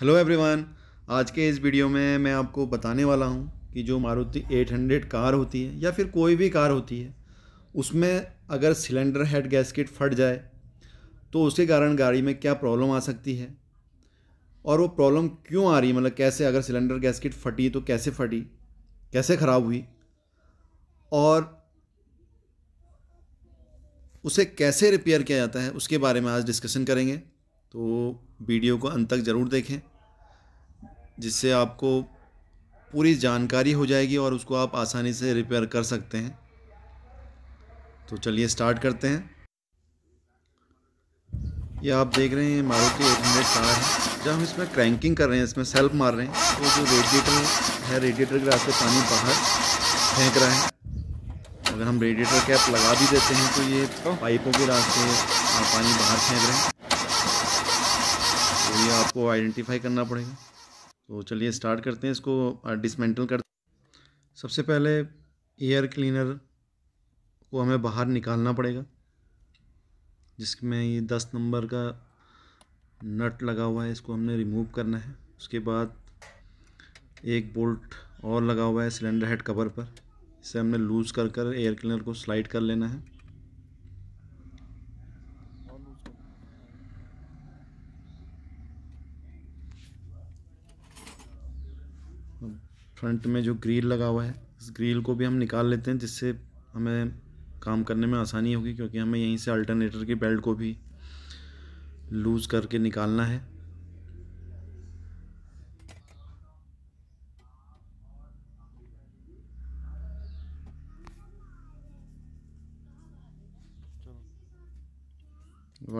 hello everyone आज के इस वीडियो में मैं आपको बताने वाला हूँ कि जो मारुति 800 कार होती है या फिर कोई भी कार होती है उसमें अगर सिलेंडर हेड गैसकेट फट जाए तो उसके कारण गाड़ी में क्या प्रॉब्लम आ सकती है और वो प्रॉब्लम क्यों आ रही है मतलब कैसे अगर सिलेंडर गैसकेट फटी तो कैसे फटी कैसे ख़राब हुई और उसे कैसे रिपेयर किया जाता है उसके बारे में आज डिस्कशन करेंगे तो वीडियो को अंत तक ज़रूर देखें जिससे आपको पूरी जानकारी हो जाएगी और उसको आप आसानी से रिपेयर कर सकते हैं तो चलिए स्टार्ट करते हैं ये आप देख रहे हैं मारुति एट हंड्रेड कार है जब हम इसमें क्रैंकिंग कर रहे हैं इसमें सेल्फ मार रहे हैं तो जो रेडिएटर है रेडिएटर के रास्ते पानी बाहर फेंक रहा है अगर हम रेडिएटर कैप लगा भी देते हैं तो ये पाइपों के रास्ते पानी बाहर फेंक रहे हैं ये आपको आइडेंटिफाई करना पड़ेगा तो चलिए स्टार्ट करते हैं इसको डिसमेंटल कर सबसे पहले एयर क्लीनर को हमें बाहर निकालना पड़ेगा जिसमें ये दस नंबर का नट लगा हुआ है इसको हमने रिमूव करना है उसके बाद एक बोल्ट और लगा हुआ है सिलेंडर हेड कवर पर इसे हमने लूज़ कर कर एयर क्लीनर को स्लाइड कर लेना है फ्रंट में जो ग्रिल लगा हुआ है इस ग्रिल को भी हम निकाल लेते हैं जिससे हमें काम करने में आसानी होगी क्योंकि हमें यहीं से अल्टरनेटर की बेल्ट को भी लूज़ करके निकालना है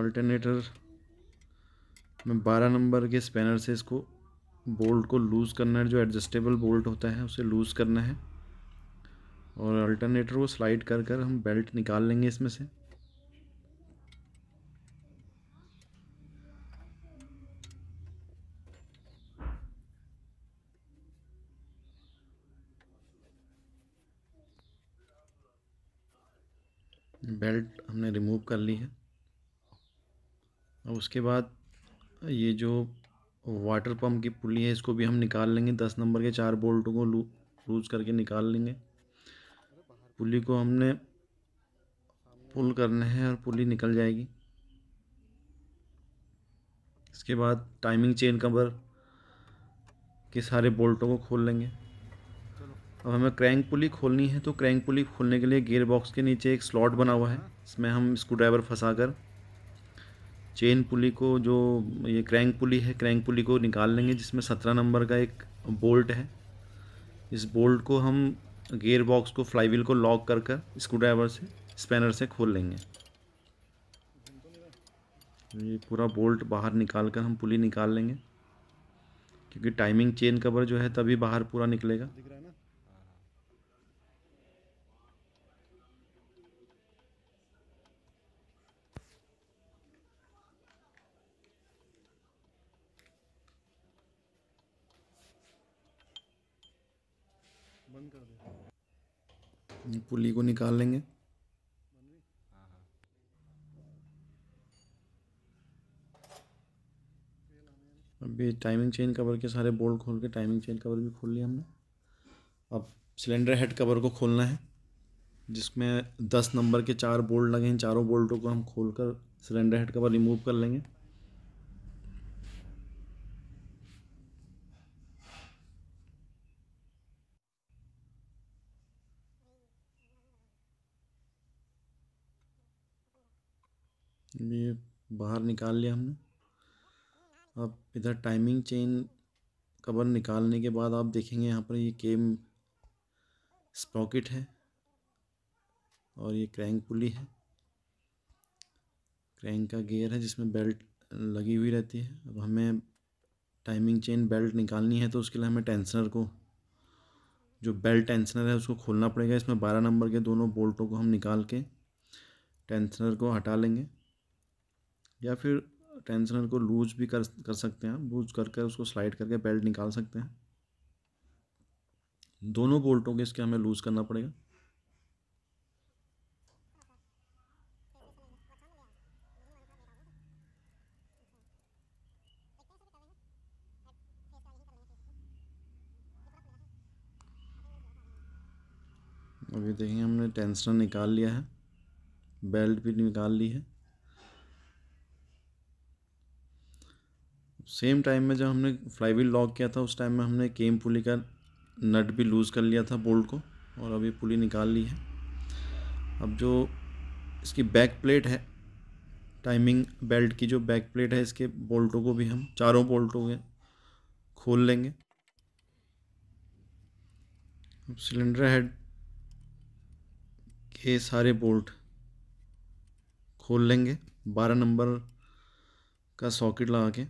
अल्टरनेटर में बारह नंबर के स्पैनर से इसको बोल्ट को लूज़ करना है जो एडजस्टेबल बोल्ट होता है उसे लूज़ करना है और अल्टरनेटर को स्लाइड कर कर हम बेल्ट निकाल लेंगे इसमें से बेल्ट हमने रिमूव कर ली है अब उसके बाद ये जो वाटर पम्प की पुली है इसको भी हम निकाल लेंगे दस नंबर के चार बोल्टों को लू लूज करके निकाल लेंगे पुली को हमने पुल करने हैं और पुली निकल जाएगी इसके बाद टाइमिंग चेन कवर के सारे बोल्टों को खोल लेंगे अब हमें क्रैंक पुली खोलनी है तो क्रैंक पुली खोलने के लिए गियर बॉक्स के नीचे एक स्लॉट बना हुआ है इसमें हम स्क्रू ड्राइवर फंसा कर चेन पुली को जो ये क्रैंक पुली है क्रैंक पुली को निकाल लेंगे जिसमें सत्रह नंबर का एक बोल्ट है इस बोल्ट को हम गेयर बॉक्स को फ्लाईव्हील को लॉक कर कर स्क्रू ड्राइवर से स्पैनर से खोल लेंगे ये पूरा बोल्ट बाहर निकाल कर हम पुली निकाल लेंगे क्योंकि टाइमिंग चेन कवर जो है तभी बाहर पूरा निकलेगा बंद कर दे पुली को निकाल लेंगे अभी टाइमिंग चेन कवर के सारे बोल्ट खोल के टाइमिंग चेन कवर भी खोल लिया हमने अब सिलेंडर हेड कवर को खोलना है जिसमें दस नंबर के चार बोल्ट लगे हैं चारों बोल्टों को हम खोलकर सिलेंडर हेड कवर रिमूव कर लेंगे ये बाहर निकाल लिया हमने अब इधर टाइमिंग चेन कवर निकालने के बाद आप देखेंगे यहाँ पर ये केम स्पॉकेट है और ये क्रैंक पुली है क्रैंक का गियर है जिसमें बेल्ट लगी हुई रहती है अब हमें टाइमिंग चेन बेल्ट निकालनी है तो उसके लिए हमें टेंसनर को जो बेल्ट टेंसनर है उसको खोलना पड़ेगा इसमें बारह नंबर के दोनों बोल्टों को हम निकाल के टेंसनर को हटा लेंगे या फिर टेंशनर को लूज भी कर कर सकते हैं लूज करके उसको स्लाइड करके बेल्ट निकाल सकते हैं दोनों बोल्टों के इसके हमें लूज करना पड़ेगा अभी देखिए हमने टेंसनर निकाल लिया है बेल्ट भी निकाल ली है सेम टाइम में जब हमने फ्लाई व्हील लॉक किया था उस टाइम में हमने केम पुली का नट भी लूज़ कर लिया था बोल्ट को और अभी पुली निकाल ली है अब जो इसकी बैक प्लेट है टाइमिंग बेल्ट की जो बैक प्लेट है इसके बोल्टों को भी हम चारों बोल्टों के खोल लेंगे अब सिलेंडर हेड के सारे बोल्ट खोल लेंगे बारह नंबर का सॉकेट लगा के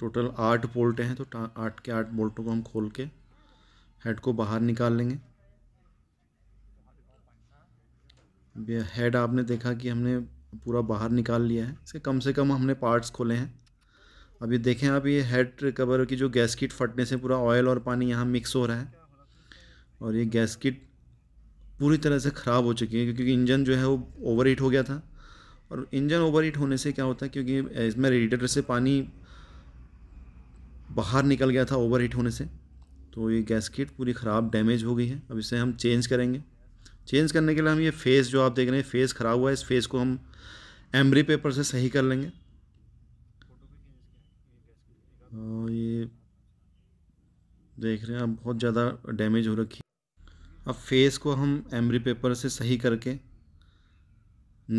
टोटल आठ बोल्ट हैं तो आठ के आठ बोल्टों को हम खोल के हेड को बाहर निकाल लेंगे हेड आपने देखा कि हमने पूरा बाहर निकाल लिया है इसके कम से कम हमने पार्ट्स खोले हैं अभी देखें आप ये हेड कवर की जो गैसकिट फटने से पूरा ऑयल और पानी यहाँ मिक्स हो रहा है और ये गैसकिट पूरी तरह से ख़राब हो चुकी है क्योंकि इंजन जो है वो ओवर हीट हो गया था और इंजन ओवर हीट होने से क्या होता है क्योंकि इसमें रेडिएटर से पानी बाहर निकल गया था ओवर होने से तो ये गैसकेट पूरी ख़राब डैमेज हो गई है अब इसे हम चेंज करेंगे चेंज करने के लिए हम ये फेस जो आप देख रहे हैं फेस ख़राब हुआ है इस फेस को हम एमरी पेपर से सही कर लेंगे हाँ, ये देख रहे हैं अब बहुत ज़्यादा डैमेज हो रखी अब फेस को हम एमरी पेपर से सही करके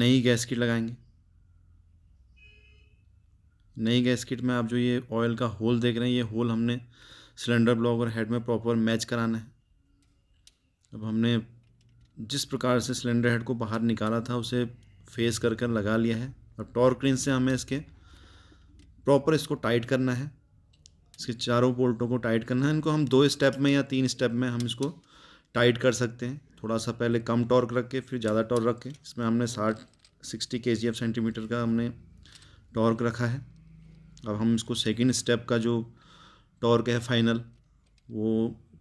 नई गैसकेट लगाएंगे नई गैस किट में आप जो ये ऑयल का होल देख रहे हैं ये होल हमने सिलेंडर ब्लॉक और हेड में प्रॉपर मैच कराना है अब हमने जिस प्रकार से सिलेंडर हेड को बाहर निकाला था उसे फेस कर कर लगा लिया है अब टॉर्क रिंच से हमें इसके प्रॉपर इसको टाइट करना है इसके चारों बोल्टों को टाइट करना है इनको हम दो स्टेप में या तीन स्टेप में हम इसको टाइट कर सकते हैं थोड़ा सा पहले कम टॉर्क रख के फिर ज़्यादा टॉर्क रख के इसमें हमने साठ सिक्सटी के जी एफ सेंटीमीटर का हमने टॉर्क रखा है अब हम इसको सेकेंड स्टेप का जो टॉर्क है फाइनल वो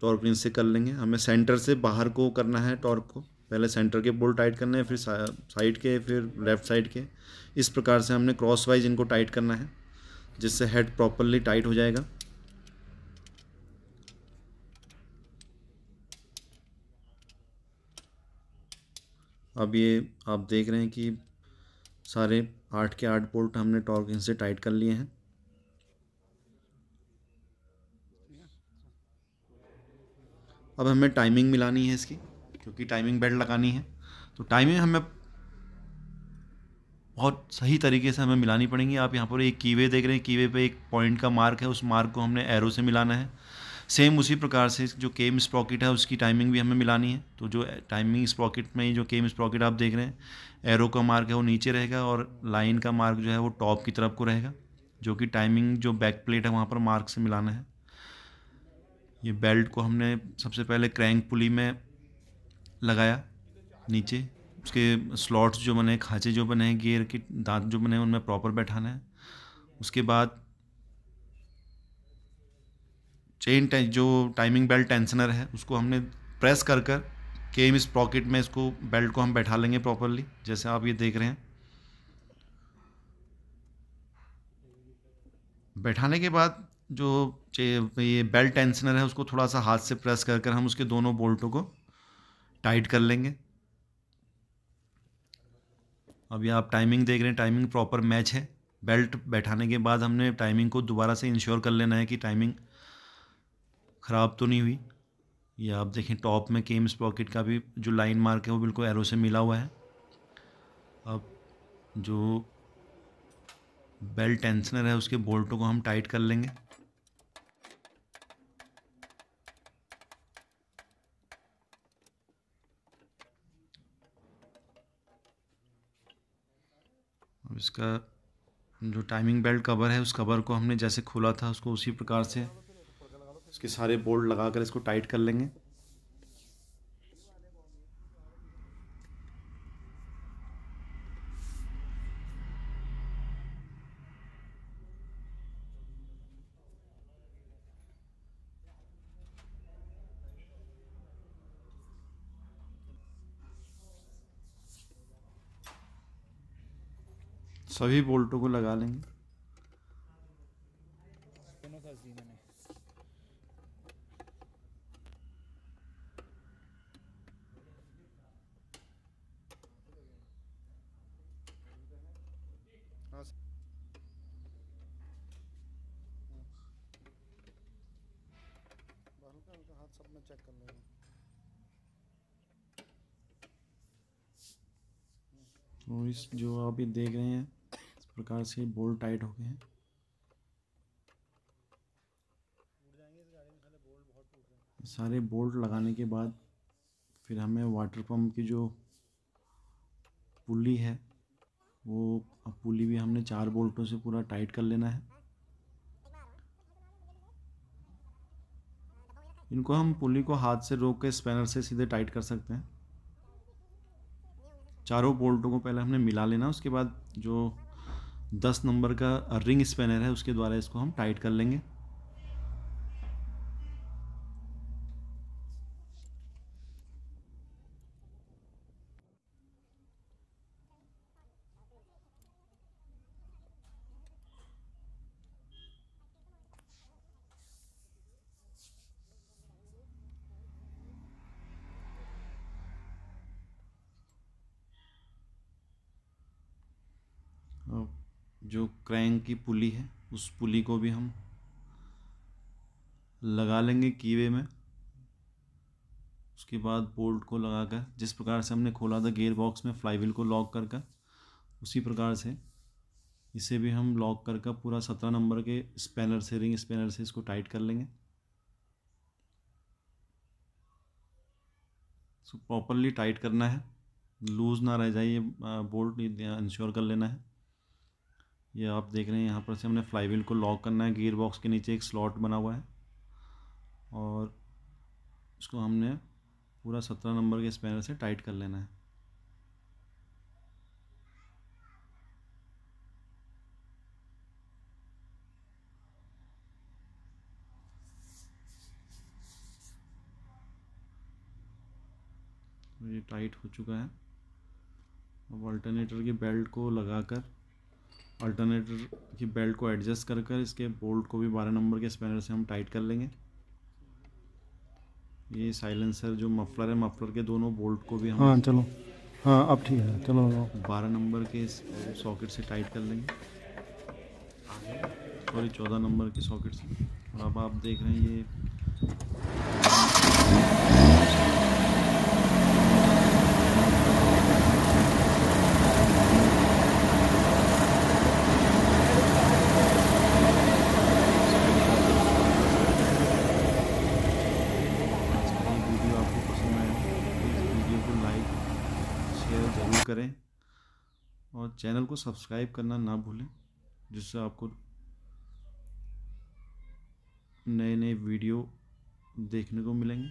टॉर्क रिंग से कर लेंगे हमें सेंटर से बाहर को करना है टॉर्क को पहले सेंटर के बोल्ट टाइट करने हैं फिर साइड के फिर लेफ़्ट साइड के इस प्रकार से हमने क्रॉस वाइज इनको टाइट करना है जिससे हेड प्रॉपरली टाइट हो जाएगा अब ये आप देख रहे हैं कि सारे आठ के आठ बोल्ट हमने टॉर्क इनसे टाइट कर लिए हैं अब हमें टाइमिंग मिलानी है इसकी क्योंकि टाइमिंग बेल्ट लगानी है तो टाइमिंग हमें बहुत सही तरीके से हमें मिलानी पड़ेंगी आप यहाँ पर एक कीवे देख रहे हैं कीवे पे एक पॉइंट का मार्क है उस मार्क को हमने एरो से मिलाना है सेम उसी प्रकार से जो केम स्प्रॉकेट है उसकी टाइमिंग भी हमें मिलानी है तो जो टाइमिंग स्प्रॉकेट में जो केम स्प्रॉकेट आप देख रहे हैं एरो का मार्क है वो नीचे रहेगा और लाइन का मार्क जो है वो टॉप की तरफ को रहेगा जो कि टाइमिंग जो बैक प्लेट है वहाँ पर मार्क से मिलाना है ये बेल्ट को हमने सबसे पहले क्रैंक पुली में लगाया नीचे उसके स्लॉट्स जो बने खाँचे जो बने हैं गियर के दांत जो बने हैं उनमें प्रॉपर बैठाना है उसके बाद चेन जो टाइमिंग बेल्ट टेंसनर है उसको हमने प्रेस कर कर केम इस पॉकेट में इसको बेल्ट को हम बैठा लेंगे प्रॉपरली जैसे आप ये देख रहे हैं बैठाने के बाद जो ये बेल्ट टेंसनर है उसको थोड़ा सा हाथ से प्रेस कर कर हम उसके दोनों बोल्टों को टाइट कर लेंगे अभी आप टाइमिंग देख रहे हैं टाइमिंग प्रॉपर मैच है बेल्ट बैठाने के बाद हमने टाइमिंग को दोबारा से इंश्योर कर लेना है कि टाइमिंग ख़राब तो नहीं हुई ये आप देखें टॉप में केम्स पॉकेट का भी जो लाइन मार्क है वो बिल्कुल एरो से मिला हुआ है अब जो बेल्ट टेंसनर है उसके बोल्टों को हम टाइट कर लेंगे अब इसका जो टाइमिंग बेल्ट कवर है उस कवर को हमने जैसे खोला था उसको उसी प्रकार से उसके सारे बोल्ट लगा कर इसको टाइट कर लेंगे सभी बोल्टों को लगा लेंगे चेक कर जो आप ये देख रहे हैं प्रकार से बोल्ट टाइट हो गए हैं सारे बोल्ट लगाने के बाद फिर हमें वाटर पंप की जो पुली है वो अब पुली भी हमने चार बोल्टों से पूरा टाइट कर लेना है इनको हम पुली को हाथ से रोक के स्पैनर से सीधे टाइट कर सकते हैं चारों बोल्टों को पहले हमने मिला लेना उसके बाद जो दस नंबर का रिंग स्पेनर है उसके द्वारा इसको हम टाइट कर लेंगे जो क्रैंक की पुली है उस पुली को भी हम लगा लेंगे कीवे में उसके बाद बोल्ट को लगाकर जिस प्रकार से हमने खोला था गेयर बॉक्स में फ्लाईव्हील को लॉक कर कर उसी प्रकार से इसे भी हम लॉक कर कर पूरा सत्रह नंबर के स्पैनर से रिंग स्पैनर से इसको टाइट कर लेंगे प्रॉपरली टाइट करना है लूज़ ना रह जाए ये बोल्ट इंश्योर कर लेना है ये आप देख रहे हैं यहाँ पर से हमने फ्लाईवील को लॉक करना है गियर बॉक्स के नीचे एक स्लॉट बना हुआ है और इसको हमने पूरा सत्रह नंबर के स्पैनर से टाइट कर लेना है तो ये टाइट हो चुका है अब अल्टरनेटर की बेल्ट को लगाकर अल्टरनेटर की बेल्ट को एडजस्ट कर कर इसके बोल्ट को भी बारह नंबर के स्पैनर से हम टाइट कर लेंगे ये साइलेंसर जो मफलर है मफलर के दोनों बोल्ट को भी हम हाँ चलो हाँ अब ठीक है चलो बारह नंबर के सॉकेट से टाइट कर लेंगे सॉरी चौदह नंबर के सॉकेट से और अब आप देख रहे हैं ये करें और चैनल को सब्सक्राइब करना ना भूलें जिससे आपको नए नए वीडियो देखने को मिलेंगे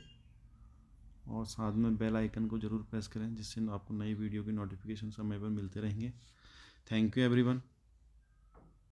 और साथ में बेल आइकन को ज़रूर प्रेस करें जिससे आपको नई वीडियो की नोटिफिकेशन समय पर मिलते रहेंगे थैंक यू एवरीवन